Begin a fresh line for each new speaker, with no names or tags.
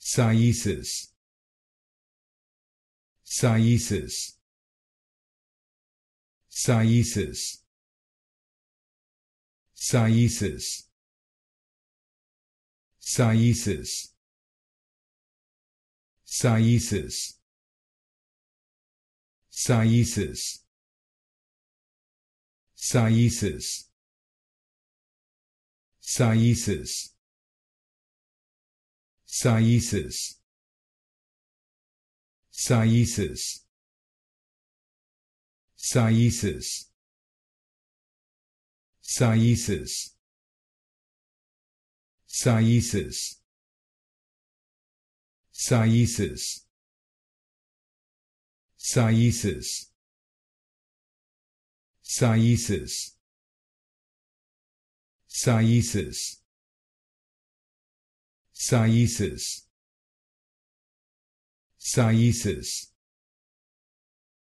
Saisis. Saisis. Saisis. Saisis. Saisis. Saisis. Saisis. Saisis. Saisis. Saisis. Saisis. Saisis. Saisis. Saisis. Saisis. Saisis. Saisis. Saisis. Saisis. Saisis.